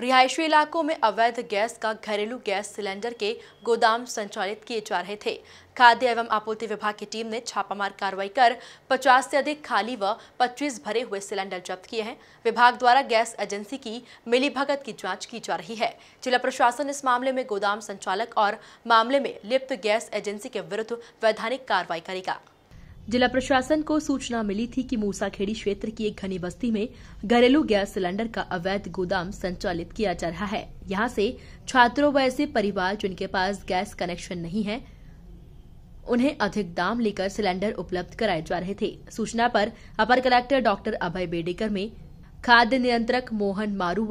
रिहायशी इलाकों में अवैध गैस का घरेलू गैस सिलेंडर के गोदाम संचालित किए जा रहे थे खाद्य एवं आपूर्ति विभाग की टीम ने छापामार कार्रवाई कर 50 से अधिक खाली व 25 भरे हुए सिलेंडर जब्त किए हैं विभाग द्वारा गैस एजेंसी की मिलीभगत की जांच की जा रही है जिला प्रशासन इस मामले में गोदाम संचालक और मामले में लिप्त गैस एजेंसी के विरुद्ध वैधानिक कार्रवाई करेगा जिला प्रशासन को सूचना मिली थी कि मूसाखेड़ी क्षेत्र की एक घनी बस्ती में घरेलू गैस सिलेंडर का अवैध गोदाम संचालित किया जा रहा है यहां से छात्रों व ऐसे परिवार जिनके पास गैस कनेक्शन नहीं है उन्हें अधिक दाम लेकर सिलेंडर उपलब्ध कराए जा रहे थे सूचना पर upper collector doctor Abhay Bedekar में खाद्य नियंत्रक मोहन मारू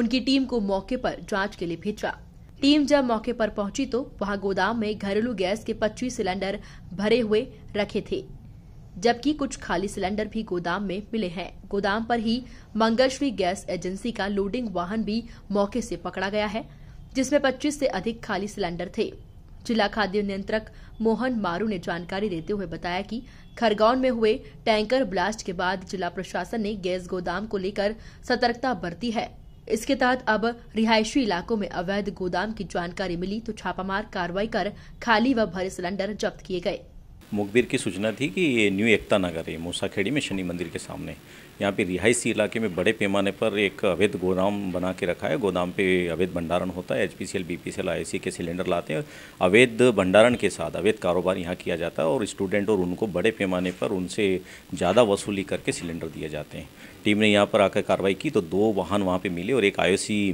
उनकी टीम को मौके पर जांच के लिए भेजा टीम जब मौके पर पहुंची तो वहां गोदाम में घरेलू गैस के 25 सिलेंडर भरे हुए रखे थे जबकि कुछ खाली सिलेंडर भी गोदाम में मिले हैं गोदाम पर ही मंगलश्री गैस एजेंसी का लोडिंग वाहन भी मौके से पकड़ा गया है जिसमें 25 से अधिक खाली सिलेंडर थे जिला खाद्य नियंत्रक मोहन मारू ने जानकारी देते हुए बताया कि खरगोन में हुए टैंकर ब्लास्ट के बाद जिला प्रशासन ने गैस गोदाम को लेकर सतर्कता बरती है इसके तहत अब रिहायशी इलाकों में अवैध गोदाम की जानकारी मिली तो छापामार कार्रवाई कर खाली व भरे सिलेंडर जब्त किए गए मुखबिर की सूचना थी कि ये न्यू एकता नगर है मूसाखेड़ी में शनि मंदिर के सामने यहाँ पे रिहायशी इलाके में बड़े पैमाने पर एक अवैध गोदाम बना के रखा है गोदाम पे अवैध भंडारण होता है एच एचपीसीएल बीपीसीएल सी के सिलेंडर लाते हैं अवैध भंडारण के साथ अवैध कारोबार यहाँ किया जाता है और स्टूडेंट और उनको बड़े पैमाने पर उनसे ज़्यादा वसूली करके सिलेंडर दिए जाते हैं टीम ने यहाँ पर आकर कार्रवाई की तो दो वाहन वहाँ पर मिले और एक आई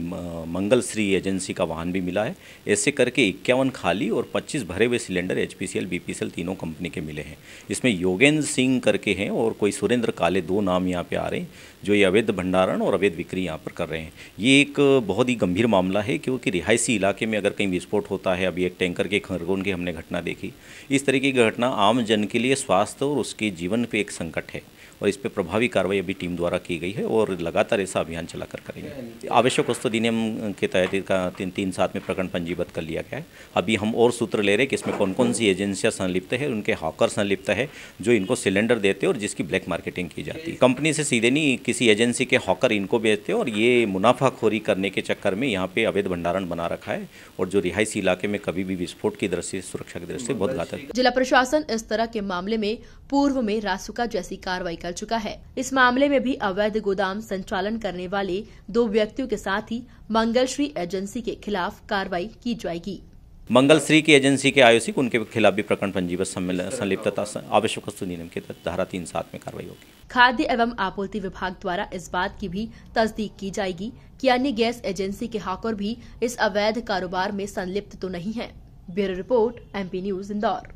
मंगल श्री एजेंसी का वाहन भी मिला है ऐसे करके इक्यावन खाली और पच्चीस भरे हुए सिलेंडर एच पी तीनों कंपनी देखने के मिले हैं इसमें योगेंद्र सिंह करके हैं और कोई सुरेंद्र काले दो नाम यहाँ पे आ रहे हैं जो ये अवैध भंडारण और अवैध बिक्री यहाँ पर कर रहे हैं ये एक बहुत ही गंभीर मामला है क्योंकि रिहायशी इलाके में अगर कहीं विस्फोट होता है अभी एक टैंकर के खरगोन की हमने घटना देखी इस तरीके की घटना आम जन के लिए स्वास्थ्य और उसके जीवन पर एक संकट है और इस पर प्रभावी कार्रवाई अभी टीम द्वारा की गई है और लगातार ऐसा अभियान चलाकर करेंगे आवश्यक वस्तु अधिनियम के तहत का तीन तीन सात में प्रकरण पंजीबद्ध कर लिया गया है अभी हम और सूत्र ले रहे हैं कि इसमें कौन कौन सी एजेंसियां संलिप्त है उनके के हॉकर्स न लिप्त है जो इनको सिलेंडर देते और जिसकी ब्लैक मार्केटिंग की जाती है कंपनी से सीधे नहीं किसी एजेंसी के हॉकर इनको बेचते और ये मुनाफाखोरी करने के चक्कर में यहाँ पे अवैध भंडारण बना रखा है और जो रिहायशी इलाके में कभी भी विस्फोट की दृष्टि सुरक्षा की दृष्टि बहुत घातक जिला प्रशासन इस तरह के मामले में पूर्व में रासुका जैसी कार्रवाई कर चुका है इस मामले में भी अवैध गोदाम संचालन करने वाले दो व्यक्तियों के साथ ही मंगलश्री एजेंसी के खिलाफ कार्रवाई की जाएगी मंगल श्री की एजेंसी के आयोजित उनके खिलाफ भी प्रकरण पंजीबद्ध सम्मेलन संलिप्तता आवश्यक वस्तु नियम के तहत धारा तीन सात में कार्रवाई होगी खाद्य एवं आपूर्ति विभाग द्वारा इस बात की भी तस्दीक की जाएगी कि अन्य गैस एजेंसी के हाकर भी इस अवैध कारोबार में संलिप्त तो नहीं है bureau report MP news Indore